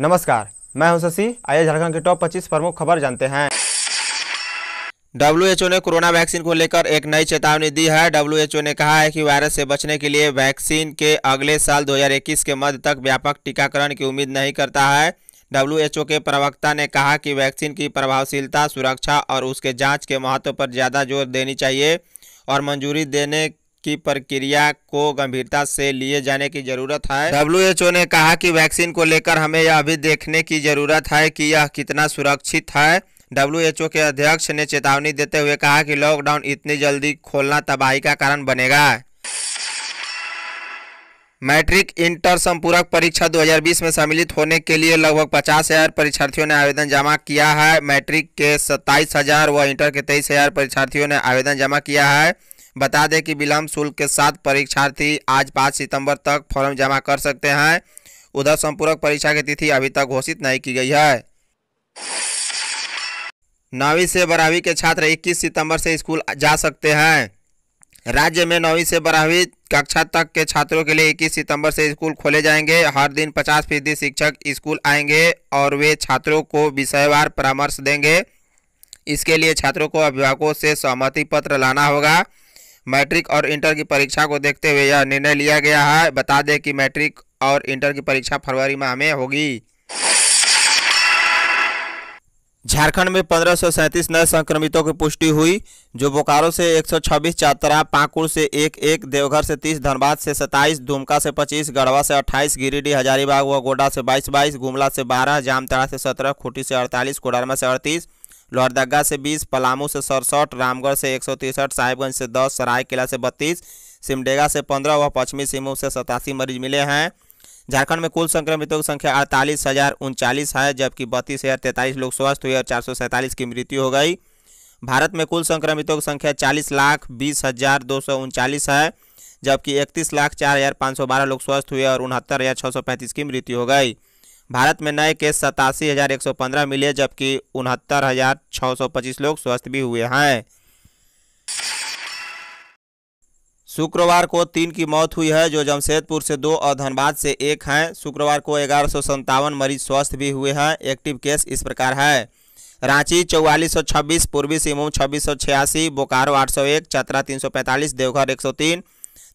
नमस्कार मैं हूं शशि आइए झारखंड के टॉप 25 प्रमुख खबर जानते हैं डब्ल्यू ने कोरोना वैक्सीन को लेकर एक नई चेतावनी दी है डब्ल्यू ने कहा है कि वायरस से बचने के लिए वैक्सीन के अगले साल 2021 के मध्य तक व्यापक टीकाकरण की उम्मीद नहीं करता है डब्ल्यू के प्रवक्ता ने कहा कि वैक्सीन की प्रभावशीलता सुरक्षा और उसके जाँच के महत्व पर ज़्यादा जोर देनी चाहिए और मंजूरी देने की प्रक्रिया को गंभीरता से लिए जाने की जरूरत है डब्ल्यू ने कहा कि वैक्सीन को लेकर हमें यह अभी देखने की जरूरत है कि यह कितना सुरक्षित है डब्ल्यू के अध्यक्ष ने चेतावनी देते हुए कहा कि लॉकडाउन इतनी जल्दी खोलना तबाही का कारण बनेगा मैट्रिक इंटर संपूरक परीक्षा 2020 में सम्मिलित होने के लिए लगभग पचास हजार परीक्षार्थियों ने आवेदन जमा किया है मैट्रिक के सत्ताईस हजार व इंटर के तेईस हजार परीक्षार्थियों ने आवेदन जमा किया है बता दें कि विलम्ब शुल्क के साथ परीक्षार्थी आज पाँच सितंबर तक फॉर्म जमा कर सकते हैं उधर संपूरक परीक्षा की तिथि अभी तक घोषित नहीं की गई है नौवीं से बारहवीं के छात्र 21 सितंबर से स्कूल जा सकते हैं राज्य में नौवीं से बारहवीं कक्षा तक के छात्रों के लिए 21 सितंबर से स्कूल खोले जाएंगे हर दिन 50 फीसदी शिक्षक स्कूल आएंगे और वे छात्रों को विषयवार परामर्श देंगे इसके लिए छात्रों को अभिभावकों से सहमति पत्र लाना होगा मैट्रिक और इंटर की परीक्षा को देखते हुए यह निर्णय लिया गया है बता दें कि मैट्रिक और इंटर की परीक्षा फरवरी माह में होगी झारखंड में पंद्रह नए संक्रमितों की पुष्टि हुई जो बोकारो से 126, चातरा पाकुड़ से एक एक देवघर से 30, धनबाद से 27, दुमका से 25, गढ़वा से 28, गिरिडीह हजारीबाग व गोडा से 22 22, गुमला से 12, जामताड़ा से 17, खूंटी से 48, कोडरमा से 38, लोहरदगा से बीस पलामू से सड़सठ रामगढ़ से एक सौ तिरसठ साहिबगंज से दस सरायकेला से बत्तीस सिमडेगा से पंद्रह व पश्चिमी सिंहभूम से सतासी मरीज मिले हैं झारखंड में कुल संक्रमितों की संख्या अड़तालीस हज़ार उनचालीस है जबकि बत्तीस हज़ार तैंतालीस लोग स्वस्थ हुए और चार सौ सैंतालीस की मृत्यु हो गई भारत में कुल संक्रमितों की संख्या चालीस लाख बीस हज़ार दो सौ उनचालीस है जबकि इकतीस लाख चार हज़ार पाँच सौ बारह लोग स्वस्थ हुए और उनहत्तर हज़ार छः सौ पैंतीस की मृत्यु हो गई भारत में नए केस सतासी हज़ार एक सौ पंद्रह मिले जबकि उनहत्तर हज़ार छः सौ पच्चीस लोग स्वस्थ भी हुए हैं शुक्रवार को तीन की मौत हुई है जो जमशेदपुर से दो और धनबाद से एक हैं शुक्रवार को ग्यारह सौ संतावन मरीज स्वस्थ भी हुए हैं एक्टिव केस इस प्रकार है रांची चौवालीस सौ छब्बीस पूर्वी सिंहभूम छब्बीस सौ छियासी बोकारो आठ सौ एक चतरा तीन सौ पैंतालीस देवघर एक सौ तीन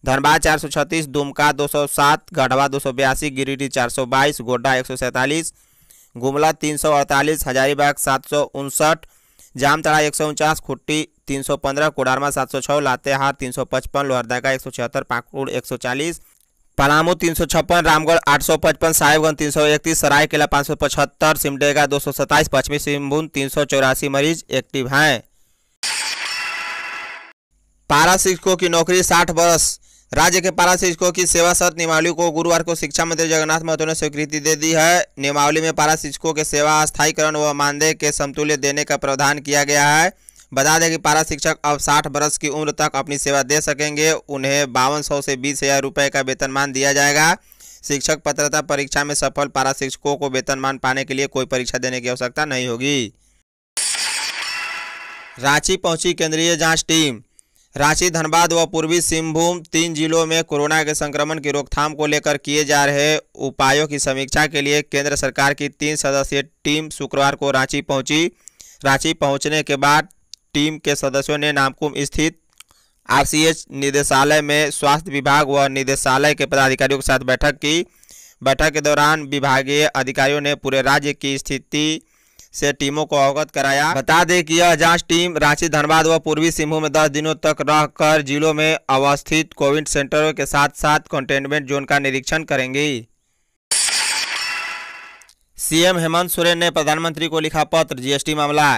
धनबाद चार सौ छत्तीस दुमका दो सौ सात गढ़वा दो सौ बयासी गिरिडीह चार सौ बाईस गोड्डा एक सौ सैंतालीस गुमला तीन सौ अड़तालीस हजारीबाग सात सौ उनसठ जामतड़ा एक सौ उनचास खुट्टी तीन सौ पंद्रह कोडारमा सात सौ छः लातेहार तीन सौ पचपन लोहरदगा एक सौ छिहत्तर पाकुड़ एक सौ चालीस पलामू तीन सौ छप्पन रामगढ़ आठ सौ पचपन साहिबगंज तीन सौ इकतीस सरायकेला पाँच सौ पचहत्तर सिमडेगा दो सौ सत्ताईस पश्चिमी सिंहभूम तीन सौ चौरासी मरीज एक्टिव हैं पारा शिक्षकों की नौकरी साठ वर्ष राज्य के पारा शिक्षकों की सेवा शर्त नियमावली को गुरुवार को शिक्षा मंत्री जगन्नाथ महतो ने स्वीकृति दे दी है नियमावली में पारा शिक्षकों के सेवा स्थायीकरण व मानदेय के समतुल्य देने का प्रावधान किया गया है बता दें कि पारा शिक्षक अब साठ वर्ष की उम्र तक अपनी सेवा दे सकेंगे उन्हें बावन सौ से बीस हज़ार रुपये का वेतनमान दिया जाएगा शिक्षक पत्रता परीक्षा में सफल पारा शिक्षकों को वेतनमान पाने के लिए कोई परीक्षा देने की आवश्यकता नहीं होगी रांची पहुंची केंद्रीय जांच टीम रांची धनबाद व पूर्वी सिंहभूम तीन जिलों में कोरोना के संक्रमण की रोकथाम को लेकर किए जा रहे उपायों की समीक्षा के लिए केंद्र सरकार की तीन सदस्यीय टीम शुक्रवार को रांची पहुंची रांची पहुंचने के बाद टीम के सदस्यों ने नामकुम स्थित आरसीएच निदेशालय में स्वास्थ्य विभाग व निदेशालय के पदाधिकारियों के साथ बैठक की बैठक के दौरान विभागीय अधिकारियों ने पूरे राज्य की स्थिति से टीमों को अवगत कराया बता दें कि यह जांच टीम रांची धनबाद व पूर्वी सिंहभूम में दस दिनों तक रहकर जिलों में अवस्थित कोविड सेंटरों के साथ साथ कंटेनमेंट जोन का निरीक्षण करेंगी सीएम हेमंत सोरेन ने प्रधानमंत्री को लिखा पत्र जीएसटी मामला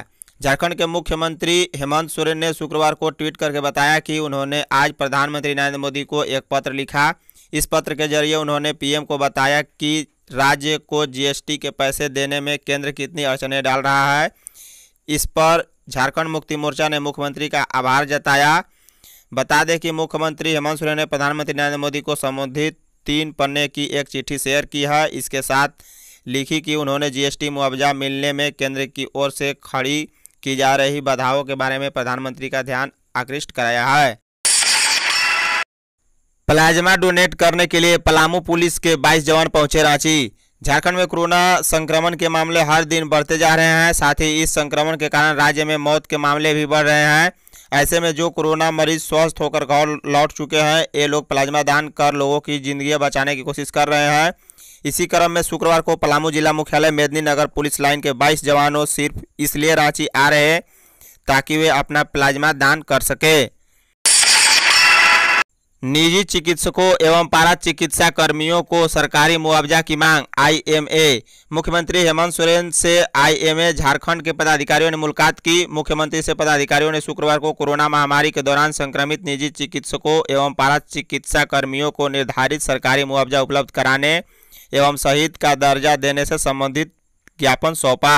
झारखंड के मुख्यमंत्री हेमंत सोरेन ने शुक्रवार को ट्वीट करके बताया कि उन्होंने आज प्रधानमंत्री नरेंद्र मोदी को एक पत्र लिखा इस पत्र के जरिए उन्होंने पीएम को बताया कि राज्य को जीएसटी के पैसे देने में केंद्र कितनी अड़चने डाल रहा है इस पर झारखंड मुक्ति मोर्चा ने मुख्यमंत्री का आभार जताया बता दें कि मुख्यमंत्री हेमंत सोरेन ने प्रधानमंत्री नरेंद्र मोदी को संबोधित तीन पन्ने की एक चिट्ठी शेयर की है इसके साथ लिखी कि उन्होंने जीएसटी मुआवजा मिलने में केंद्र की ओर से खड़ी की जा रही बाधाओं के बारे में प्रधानमंत्री का ध्यान आकृष्ट कराया है प्लाज्मा डोनेट करने के लिए पलामू पुलिस के 22 जवान पहुंचे रांची झारखंड में कोरोना संक्रमण के मामले हर दिन बढ़ते जा रहे हैं साथ ही इस संक्रमण के कारण राज्य में मौत के मामले भी बढ़ रहे हैं ऐसे में जो कोरोना मरीज स्वस्थ होकर घर लौट चुके हैं ये लोग प्लाज्मा दान कर लोगों की जिंदगी बचाने की कोशिश कर रहे हैं इसी क्रम में शुक्रवार को पलामू जिला मुख्यालय मेदिनीनगर पुलिस लाइन के 22 जवानों सिर्फ इसलिए रांची आ रहे ताकि वे अपना प्लाज्मा दान कर सकें निजी चिकित्सकों एवं पारा चिकित्सा कर्मियों को सरकारी मुआवजा की मांग आईएमए मुख्यमंत्री हेमंत सोरेन से आईएमए झारखंड के पदाधिकारियों ने मुलाकात की मुख्यमंत्री से पदाधिकारियों ने शुक्रवार को कोरोना महामारी के दौरान संक्रमित निजी चिकित्सकों एवं पारा चिकित्सा कर्मियों को निर्धारित सरकारी मुआवजा उपलब्ध कराने एवं शहीद का दर्जा देने से संबंधित ज्ञापन सौंपा